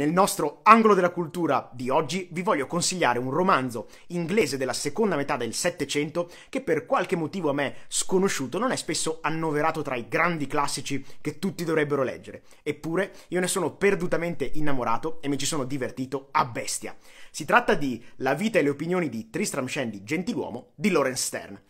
Nel nostro angolo della cultura di oggi vi voglio consigliare un romanzo inglese della seconda metà del Settecento che per qualche motivo a me sconosciuto non è spesso annoverato tra i grandi classici che tutti dovrebbero leggere. Eppure io ne sono perdutamente innamorato e mi ci sono divertito a bestia. Si tratta di La vita e le opinioni di Tristram Shandy, gentiluomo, di Lawrence Stern.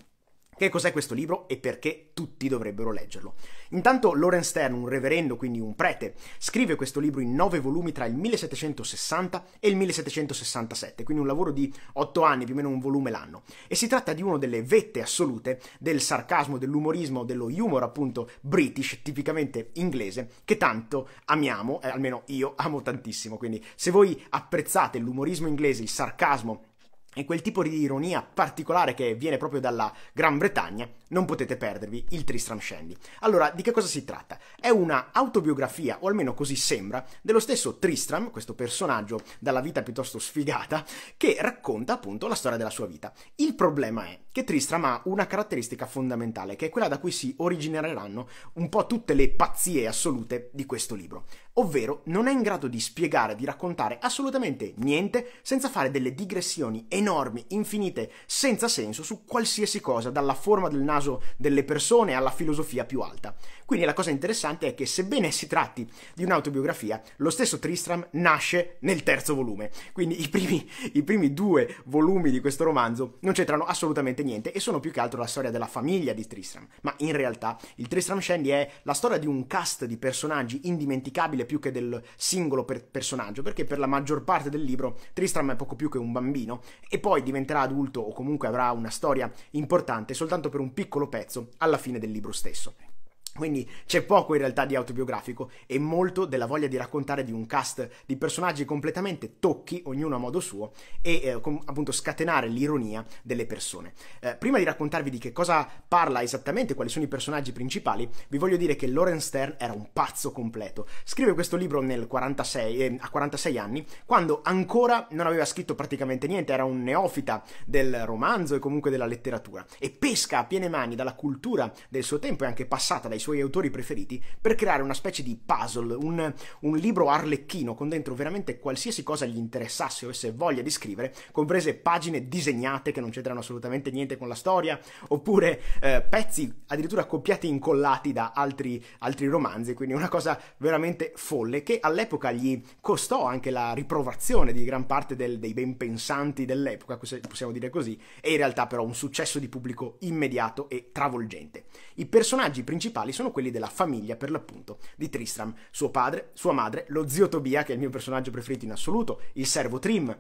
Che cos'è questo libro e perché tutti dovrebbero leggerlo. Intanto Lawrence Stern, un reverendo, quindi un prete, scrive questo libro in nove volumi tra il 1760 e il 1767, quindi un lavoro di otto anni, più o meno un volume l'anno. E si tratta di una delle vette assolute del sarcasmo, dell'umorismo, dello humor appunto british, tipicamente inglese, che tanto amiamo, eh, almeno io amo tantissimo. Quindi se voi apprezzate l'umorismo inglese, il sarcasmo, e quel tipo di ironia particolare che viene proprio dalla Gran Bretagna, non potete perdervi il Tristram Shandy. Allora, di che cosa si tratta? È una autobiografia, o almeno così sembra, dello stesso Tristram, questo personaggio dalla vita piuttosto sfigata, che racconta appunto la storia della sua vita. Il problema è che Tristram ha una caratteristica fondamentale, che è quella da cui si origineranno un po' tutte le pazzie assolute di questo libro, ovvero non è in grado di spiegare, di raccontare assolutamente niente senza fare delle digressioni enormi, infinite, senza senso su qualsiasi cosa, dalla forma del naso delle persone alla filosofia più alta. Quindi la cosa interessante è che sebbene si tratti di un'autobiografia, lo stesso Tristram nasce nel terzo volume, quindi i primi, i primi due volumi di questo romanzo non c'entrano assolutamente assolutamente niente e sono più che altro la storia della famiglia di Tristram. Ma in realtà il Tristram Shandy è la storia di un cast di personaggi indimenticabile più che del singolo per- personaggio, perché per la maggior parte del libro Tristram è poco più che un bambino e poi diventerà adulto o comunque avrà una storia importante soltanto per un piccolo pezzo alla fine del libro stesso. Quindi c'è poco in realtà di autobiografico e molto della voglia di raccontare di un cast di personaggi completamente tocchi, ognuno a modo suo, e eh, com- appunto scatenare l'ironia delle persone. Eh, prima di raccontarvi di che cosa parla esattamente, quali sono i personaggi principali, vi voglio dire che Loren Stern era un pazzo completo. Scrive questo libro 46, eh, a 46 anni, quando ancora non aveva scritto praticamente niente, era un neofita del romanzo e comunque della letteratura, e pesca a piene mani dalla cultura del suo tempo e anche passata dai suoi autori preferiti per creare una specie di puzzle, un, un libro arlecchino con dentro veramente qualsiasi cosa gli interessasse o avesse voglia di scrivere, comprese pagine disegnate che non c'entrano assolutamente niente con la storia, oppure eh, pezzi addirittura copiati e incollati da altri, altri romanzi, quindi una cosa veramente folle che all'epoca gli costò anche la riprovazione di gran parte del, dei ben pensanti dell'epoca, possiamo dire così, e in realtà però un successo di pubblico immediato e travolgente. I personaggi principali principali sono quelli della famiglia, per l'appunto, di Tristram, suo padre, sua madre, lo zio Tobia, che è il mio personaggio preferito in assoluto, il servo Trim,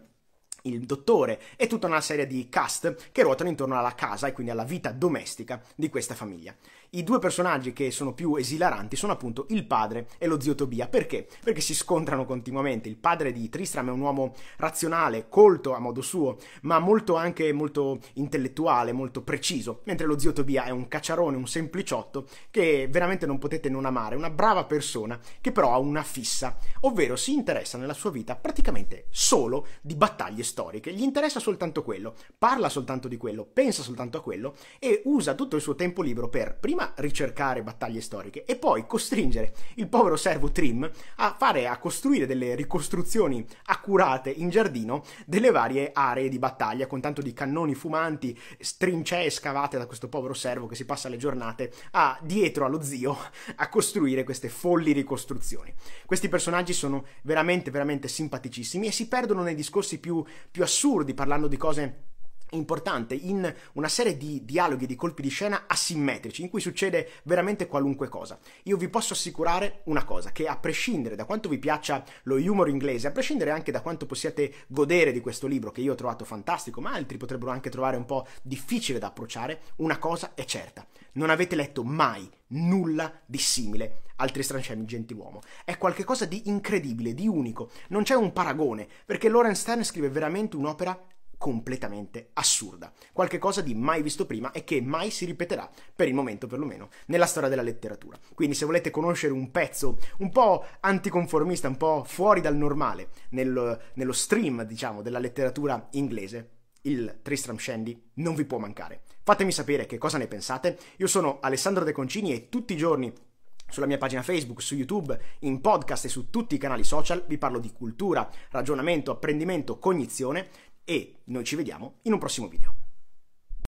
il dottore e tutta una serie di cast che ruotano intorno alla casa e quindi alla vita domestica di questa famiglia. I due personaggi che sono più esilaranti sono appunto il padre e lo zio Tobia. Perché? Perché si scontrano continuamente. Il padre di Tristram è un uomo razionale, colto a modo suo, ma molto anche molto intellettuale, molto preciso, mentre lo zio Tobia è un cacciarone, un sempliciotto che veramente non potete non amare, una brava persona che però ha una fissa, ovvero si interessa nella sua vita praticamente solo di battaglie storiche, gli interessa soltanto quello, parla soltanto di quello, pensa soltanto a quello e usa tutto il suo tempo libero per prima prima ricercare battaglie storiche e poi costringere il povero servo Trim a fare, a costruire delle ricostruzioni accurate in giardino delle varie aree di battaglia con tanto di cannoni fumanti, strincee scavate da questo povero servo che si passa le giornate a, dietro allo zio a costruire queste folli ricostruzioni. Questi personaggi sono veramente, veramente simpaticissimi e si perdono nei discorsi più, più assurdi parlando di cose importante in una serie di dialoghi, di colpi di scena asimmetrici in cui succede veramente qualunque cosa. Io vi posso assicurare una cosa, che a prescindere da quanto vi piaccia lo humor inglese, a prescindere anche da quanto possiate godere di questo libro che io ho trovato fantastico, ma altri potrebbero anche trovare un po' difficile da approcciare, una cosa è certa, non avete letto mai nulla di simile al Tristram Gentiluomo. È qualcosa di incredibile, di unico, non c'è un paragone, perché Lawrence Stern scrive veramente un'opera completamente assurda, Qualche cosa di mai visto prima e che mai si ripeterà, per il momento perlomeno, nella storia della letteratura. Quindi se volete conoscere un pezzo un po' anticonformista, un po' fuori dal normale, nel, nello stream, diciamo, della letteratura inglese, il Tristram Shandy non vi può mancare. Fatemi sapere che cosa ne pensate, io sono Alessandro De Concini e tutti i giorni sulla mia pagina Facebook, su YouTube, in podcast e su tutti i canali social vi parlo di cultura, ragionamento, apprendimento, cognizione e noi ci vediamo in un prossimo video.